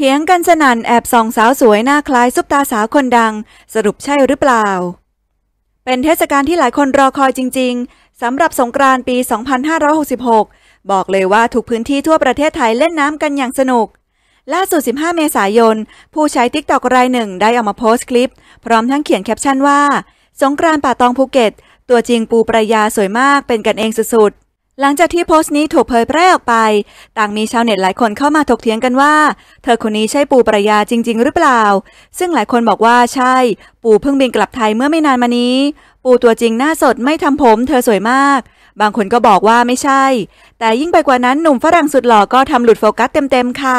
เถียงกันสนั่นแอบส่องสาวสวยหน้าคล้ายซุปตาสาวคนดัง สรุปใช่หรือเปล่า เป็นเทศกาลที่หลายคนรอคอยจริงๆสำหรับสงกรานต์ปี 2566 บอกเลยว่าทุกพื้นที่ทั่วประเทศไทยเล่นน้ำกันอย่างสนุก ล่าสุด 15 เมษายน ผู้ใช้ทิกตอกรายหนึ่งได้ออกมาโพสต์คลิป พร้อมทั้งเขียนแคปชั่นว่า สงกรานต์ป่าตองภูเก็ต ตัวจริงปูประยาสวยมากเป็นกันเองสุดๆหลังจากที่โพสต์นี้ถูกเผยแพร่ออกไป ต่างมีชาวเน็ตหลายคนเข้ามาถกเถียงกันว่าเธอคนนี้ใช่ปู่ปรยาจริง ๆ หรือเปล่า ซึ่งหลายคนบอกว่าใช่ ปู่เพิ่งบินกลับไทยเมื่อไม่นานมานี้ ปู่ตัวจริงหน้าสดไม่ทำผมเธอสวยมาก บางคนก็บอกว่าไม่ใช่ แต่ยิ่งไปกว่านั้นหนุ่มฝรั่งสุดหล่อก็ทำหลุดโฟกัสเต็มๆค่ะ